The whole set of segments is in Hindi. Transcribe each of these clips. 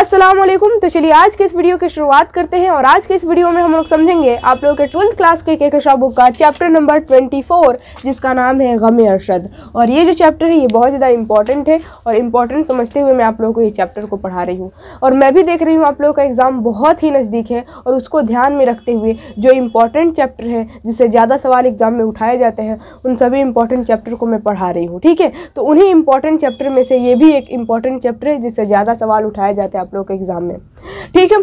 असलम तो चलिए आज के इस वीडियो की शुरुआत करते हैं और आज के इस वीडियो में हम लोग समझेंगे आप लोगों के ट्वेल्थ क्लास के कशा बुक का चैप्टर नंबर 24 जिसका नाम है गम अरशद और ये जो चैप्टर है ये बहुत ज़्यादा इंपॉर्टेंट है और इम्पॉर्टेंट समझते हुए मैं आप लोगों को ये चैप्टर को पढ़ा रही हूँ और मैं भी देख रही हूँ आप लोगों का एग्ज़ाम बहुत ही नज़दीक है और उसको ध्यान में रखते हुए जो इम्पॉर्टेंट चैप्टर है जिससे ज़्यादा सवाल एग्ज़ाम में उठाए जाते हैं उन सभी इम्पॉर्टेंट चैप्टर को मैं पढ़ा रही हूँ ठीक है तो उन्हीं इम्पॉर्टेंट चैप्टर में से ये भी एक इम्पॉर्टेंट चैप्टर है जिससे ज़्यादा सवाल उठाए जाते हैं आप लोग के एग्ज़ाम में ठीक है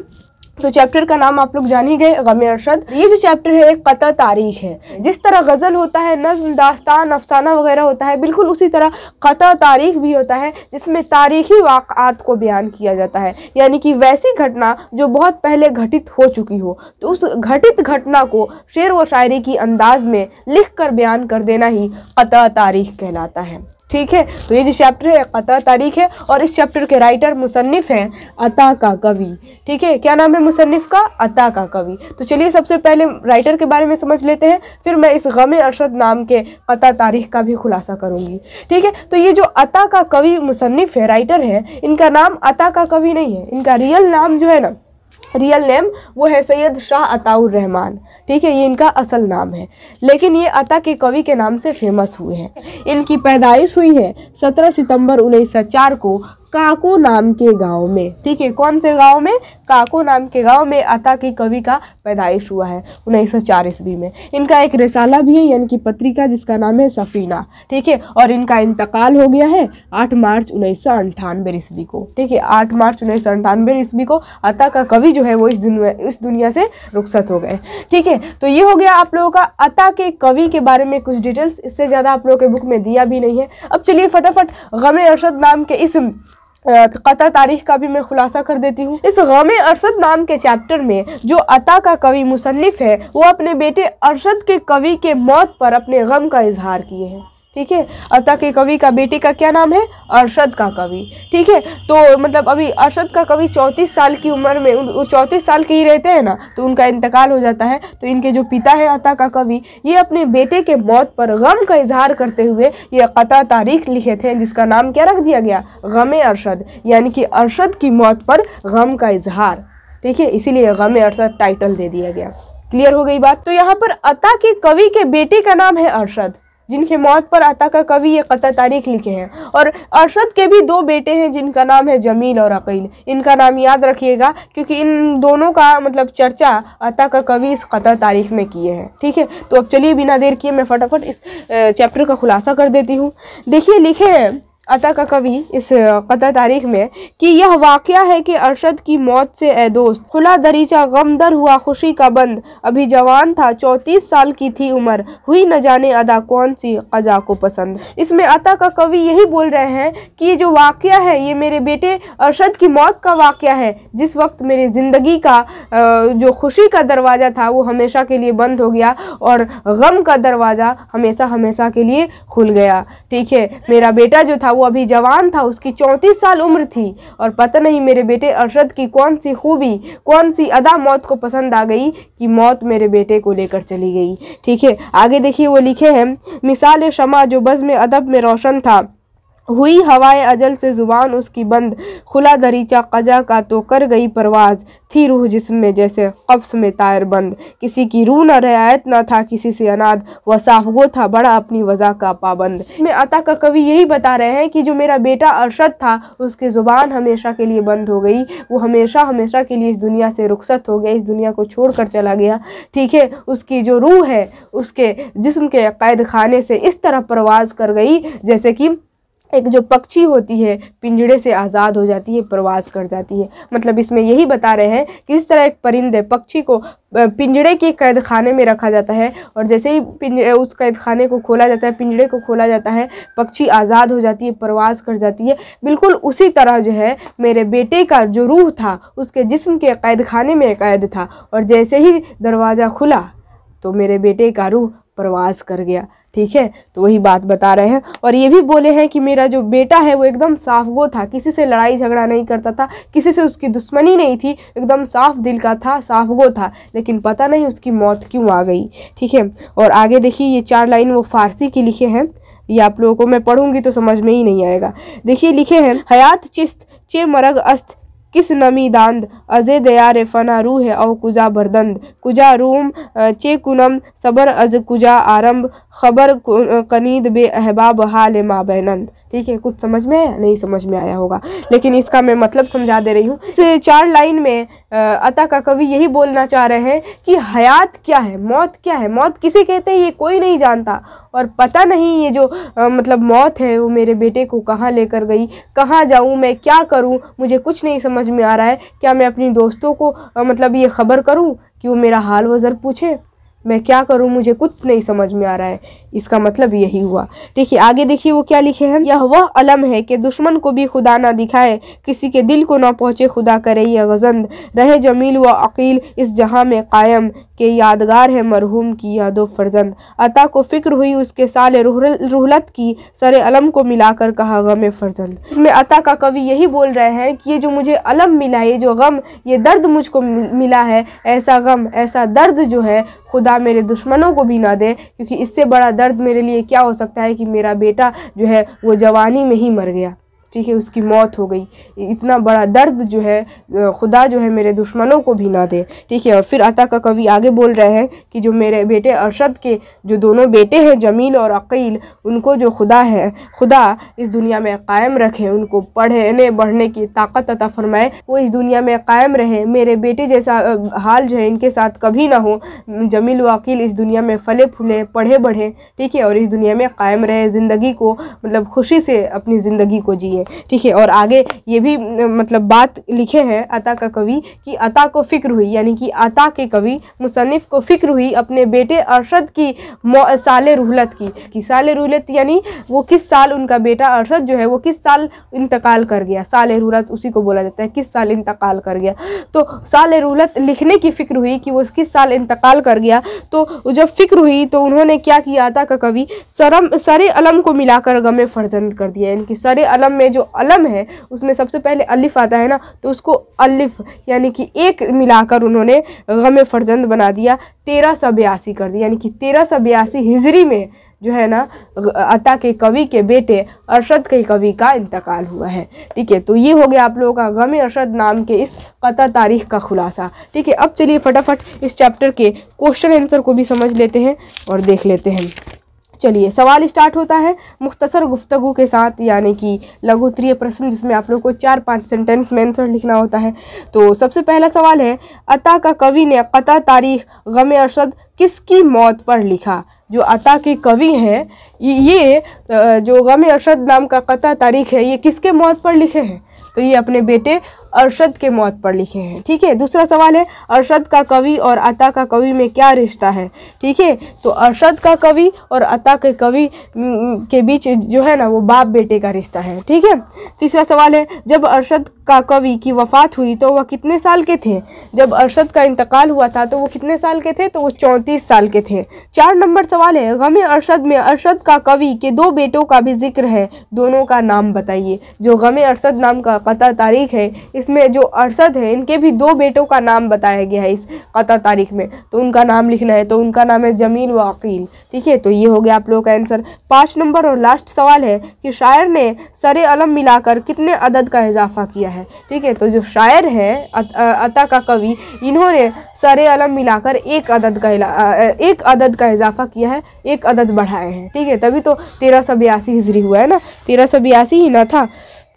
तो चैप्टर का नाम आप लोग जान ही गए गम अरशद ये जो चैप्टर है एक कत तारीख है जिस तरह गज़ल होता है नज्म दास्तान अफसाना वगैरह होता है बिल्कुल उसी तरह कत तारीख भी होता है जिसमें तारीखी वाक़ात को बयान किया जाता है यानी कि वैसी घटना जो बहुत पहले घटित हो चुकी हो तो उस घटित घटना को शेर व शायरी की अंदाज में लिख कर बयान कर देना ही कत तारीख कहलाता है ठीक है तो ये जो चैप्टर है अता तारीख है और इस चैप्टर के राइटर मुसनफ़ हैं अता का कवि ठीक है क्या नाम है मुसनफ़ का अता का कवि तो चलिए सबसे पहले राइटर के बारे में समझ लेते हैं फिर मैं इस गम अरशद नाम के अता तारीख का भी खुलासा करूँगी ठीक है तो ये जो अता का कवि मुसनफ़ है राइटर है इनका नाम अता का कवि नहीं है इनका रियल नाम जो है ना रियल नेम वो है सैयद शाह अताउर रहमान ठीक है ये इनका असल नाम है लेकिन ये अता के कवि के नाम से फेमस हुए हैं इनकी पैदाइश हुई है 17 सितंबर 1904 को काको नाम के गांव में ठीक है कौन से गांव में काको नाम के गांव में अता के कवि का पैदाइश हुआ है उन्नीस सौ चार ईस्वी में इनका एक रिसाला भी है यानी कि पत्रिका जिसका नाम है सफ़ीना ठीक है और इनका इंतकाल हो गया है आठ मार्च उन्नीस सौ अंठानवे ईस्वी को ठीक है आठ मार्च उन्नीस सौ अंठानवे ईस्वी को अता का कवि जो है वो इस दुनिया इस दुनिया से रुखसत हो गए ठीक है तो ये हो गया आप लोगों का अता के कवि के बारे में कुछ डिटेल्स इससे ज़्यादा आप लोगों के बुक में दिया भी नहीं है अब चलिए फटाफट गम अरशद नाम के इस क़ा तारीख का भी मैं खुलासा कर देती हूँ इस गम अरसद नाम के चैप्टर में जो अता का कवि मुसनफ़ है वो अपने बेटे अरसद के कवि के मौत पर अपने गम का इजहार किए हैं ठीक है अता के कवि का बेटे का क्या नाम है अरशद का कवि ठीक है तो मतलब अभी अरशद का कवि चौंतीस साल की उम्र में उन चौंतीस साल के ही रहते हैं ना तो उनका इंतकाल हो जाता है तो इनके जो पिता है अता का कवि ये अपने बेटे के मौत पर गम का इजहार करते हुए ये कता तारीख लिखे थे जिसका नाम क्या रख दिया गया गम अरशद यानी कि अरशद की मौत पर गम का इजहार ठीक है इसीलिए गम अरशद टाइटल दे दिया गया क्लियर हो गई बात तो यहाँ पर अता के कवि के बेटे का नाम है अरशद जिनकी मौत पर अता का कवि ये कत तारीख लिखे हैं और अरशद के भी दो बेटे हैं जिनका नाम है जमील और अकील इनका नाम याद रखिएगा क्योंकि इन दोनों का मतलब चर्चा अता का कवि इस कत तारीख में किए हैं ठीक है तो अब चलिए बिना देर किए मैं फटाफट इस चैप्टर का खुलासा कर देती हूँ देखिए लिखे हैं अता का कवि इस कदा तारीख में कि यह वाक़ है कि अरशद की मौत से ए दोस्त खुला दरीचा गमदर हुआ खुशी का बंद अभी जवान था चौंतीस साल की थी उम्र हुई न जाने अदा कौन सी अज़ा को पसंद इसमें अता का कवि यही बोल रहे हैं कि ये जो वाक़ है ये मेरे बेटे अरशद की मौत का वाक़ है जिस वक्त मेरी ज़िंदगी का जो खुशी का दरवाज़ा था वो हमेशा के लिए बंद हो गया और गम का दरवाज़ा हमेशा हमेशा के लिए खुल गया ठीक है मेरा बेटा जो था वो अभी जवान था उसकी चौंतीस साल उम्र थी और पता नहीं मेरे बेटे अरशद की कौन सी खूबी कौन सी अदा मौत को पसंद आ गई कि मौत मेरे बेटे को लेकर चली गई ठीक है आगे देखिए वो लिखे हैं मिसाल शमा जो बज़ में अदब में रोशन था हुई हवाए अजल से ज़ुबान उसकी बंद खुला दरीचा कजा का तो कर गई परवाज़ थी रूह जिसम में जैसे कफ्स में तायर बंद किसी की रूह न रियायत न था किसी से अनाद वो था बड़ा अपनी वज़ा का पाबंद इसमें अता का कवि यही बता रहे हैं कि जो मेरा बेटा अरशद था उसकी ज़ुबान हमेशा के लिए बंद हो गई वो हमेशा हमेशा के लिए इस दुनिया से रुख्सत हो गया इस दुनिया को छोड़ कर चला गया ठीक है उसकी जो रूह है उसके जिसम के कैद खाने से इस तरह परवाज़ कर गई जैसे कि एक जो पक्षी होती है पिंजड़े से आज़ाद हो जाती है प्रवास कर जाती है मतलब इसमें यही बता रहे हैं कि इस तरह एक परिंदे पक्षी को पिंजड़े के कैद खाने में रखा जाता है और जैसे ही पिंजरे उस कैद खाने को खोला जाता है पिंजड़े को खोला जाता है पक्षी आज़ाद हो जाती है प्रवास कर जाती है बिल्कुल उसी तरह जो है मेरे बेटे का जो रूह था उसके जिसम के कैद खाने में कैद था और जैसे ही दरवाज़ा खुला तो मेरे बेटे का रूह प्रवास कर गया ठीक है तो वही बात बता रहे हैं और ये भी बोले हैं कि मेरा जो बेटा है वो एकदम साफ गो था किसी से लड़ाई झगड़ा नहीं करता था किसी से उसकी दुश्मनी नहीं थी एकदम साफ दिल का था साफ गो था लेकिन पता नहीं उसकी मौत क्यों आ गई ठीक है और आगे देखिए ये चार लाइन वो फारसी की लिखे हैं ये आप लोगों को मैं पढ़ूंगी तो समझ में ही नहीं आएगा देखिए लिखे हैं हयात चिस्त चे मरग अस्त किस नमी दांद अजे रे फना रूह औ कुजा बरदंद कुजा रूम चे कुनम सबर अज कुजा आरंभ खबर कनीद बे अहबाब हाल मा बैनंद ठीक है कुछ समझ में आया नहीं समझ में आया होगा लेकिन इसका मैं मतलब समझा दे रही हूँ इस चार लाइन में अता का कवि यही बोलना चाह रहे हैं कि हयात क्या है मौत क्या है मौत किसे कहते हैं ये कोई नहीं जानता और पता नहीं ये जो आ, मतलब मौत है वो मेरे बेटे को कहाँ लेकर गई कहाँ जाऊँ मैं क्या करूँ मुझे कुछ नहीं समझ में आ रहा है क्या मैं अपनी दोस्तों को आ, मतलब ये खबर करूँ कि वो मेरा हाल वज़र पूछें मैं क्या करूं मुझे कुछ नहीं समझ में आ रहा है इसका मतलब यही हुआ ठीक है आगे देखिए वो क्या लिखे हैं यह वह अलम है कि दुश्मन को भी खुदा ना दिखाए किसी के दिल को ना पहुँचे खुदा करे यह गजंद रहे जमील व अकील इस जहाँ में कायम के यादगार है मरहूम की यादो फर्जंद अता को फिक्र हुई उसके साल रुहलत की सर अलम को मिलाकर कहा गम फर्जंद इसमें अता का कवि यही बोल रहे हैं कि ये जो मुझे अलम मिला ये जो गम ये दर्द मुझको मिला है ऐसा गम ऐसा दर्द जो है खुदा मेरे दुश्मनों को भी ना दे क्योंकि इससे बड़ा दर्द मेरे लिए क्या हो सकता है कि मेरा बेटा जो है वो जवानी में ही मर गया ठीक है उसकी मौत हो गई इतना बड़ा दर्द जो है खुदा जो है मेरे दुश्मनों को भी ना दे ठीक है और फिर अता का कवि आगे बोल रहे हैं कि जो मेरे बेटे अरशद के जो दोनों बेटे हैं जमील और अकील उनको जो खुदा है खुदा इस दुनिया में कायम रखे उनको पढ़ने बढ़ने की ताकत अता फरमाए वो इस दुनिया में कायम रहे मेरे बेटे जैसा हाल जो है इनके साथ कभी ना हो जमील वकील इस दुनिया में फले फूले पढ़े बढ़े ठीक है और इस दुनिया में कायम रहे ज़िंदगी को मतलब खुशी से अपनी ज़िंदगी को जिए है ठीक है और आगे ये भी मतलब बात लिखे हैं अता का कवि कि अता को फ़िक्र हुई यानी कि अता के कवि मुसनफ़ को फ़िक्र हुई अपने बेटे अरशद की साल रुहलत की कि साल रुहलत यानी वो किस साल उनका बेटा अरशद जो है वो किस साल इंतकाल कर गया साल रहलत उसी को बोला जाता है किस साल इंतकाल कर गया तो साल रुहलत लिखने की फ़िक्र हुई कि वो किस साल इंतकाल कर गया तो जब फ़िक्र हुई तो उन्होंने क्या किया अता का कवि सरम सरे अलम को मिलाकर गमे फर्जंद कर दिया यानी कि सरे अलम में जो अलम है उसमें सबसे पहले अलिफ आता है ना तो उसको अलिफ यानी कि एक मिलाकर उन्होंने गम फर्जंद बना दिया तेरह सौ बयासी कर दिया यानी कि तेरह सौ बयासी हिजरी में जो है ना अता के कवि के बेटे अरशद के कवि का इंतकाल हुआ है ठीक है तो ये हो गया आप लोगों का गम अरशद नाम के इस कता तारीख का खुलासा ठीक है अब चलिए फटाफट इस चैप्टर के क्वेश्चन आंसर को भी समझ लेते हैं और देख लेते हैं चलिए सवाल स्टार्ट होता है मुख्तसर गुफ्तगु के साथ यानी कि लघुत्तरीय प्रश्न जिसमें आप लोग को चार पाँच सेंटेंस में आंसर लिखना होता है तो सबसे पहला सवाल है अता का कवि ने कता तारीख गम अरशद किसकी मौत पर लिखा जो अता के कवि हैं ये जो गम अरशद नाम का कता तारीख है ये किसके मौत पर लिखे हैं तो ये अपने बेटे अरशद के मौत पर लिखे हैं ठीक है दूसरा सवाल है अरशद का कवि और अता का कवि में क्या रिश्ता है ठीक है तो अरशद का कवि और अता के कवि के बीच जो है ना वो बाप बेटे का रिश्ता है ठीक है तीसरा सवाल है जब अरशद का कवि की वफ़ात हुई तो वह कितने साल के थे जब अरशद का इंतकाल हुआ था तो वो कितने साल के थे तो वो चौंतीस साल के थे चार नंबर सवाल है गम अरशद में अरशद का कवि के दो बेटों का भी जिक्र है दोनों का नाम बताइए जो गम अरशद नाम का कता तारीख है इसमें जो अरसद है इनके भी दो बेटों का नाम बताया गया है इस कता तारीख में तो उनका नाम लिखना है तो उनका नाम है जमील वकील ठीक है तो ये हो गया आप लोगों का आंसर पाँच नंबर और लास्ट सवाल है कि शायर ने सर अलम मिलाकर कितने अदद का इजाफा किया है ठीक है तो जो शायर है अत, अता का कवि इन्होंने सर अलम मिलाकर एक अदद का एक अदद का इजाफा किया है एक अदद बढ़ाए हैं ठीक है तभी तो तेरह सौ बयासी हिजरी हुआ है ना तेरह सौ बयासी ही ना था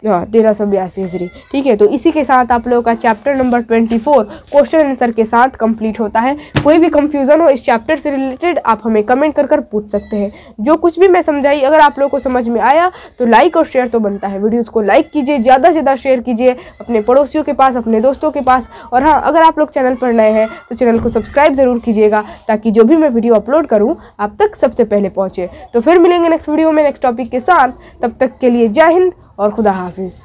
हाँ, तेरह सौ बयासी हिजरी ठीक है तो इसी के साथ आप लोगों का chapter number twenty four question answer के साथ कंप्लीट होता है कोई भी कंफ्यूजन हो इस चैप्टर से रिलेटेड आप हमें कमेंट कर कर पूछ सकते हैं जो कुछ भी मैं समझाई अगर आप लोगों को समझ में आया तो लाइक और शेयर तो बनता है वीडियोज़ को लाइक कीजिए ज़्यादा से ज़्यादा शेयर कीजिए अपने पड़ोसियों के पास अपने दोस्तों के पास और हाँ अगर आप लोग चैनल पर नए हैं तो चैनल को सब्सक्राइब ज़रूर कीजिएगा ताकि जो भी मैं वीडियो अपलोड करूँ आप तक सबसे पहले पहुँचे तो फिर मिलेंगे नेक्स्ट वीडियो में नेक्स्ट टॉपिक के साथ तब तक के लिए जय हिंद और खुदा हाफिज़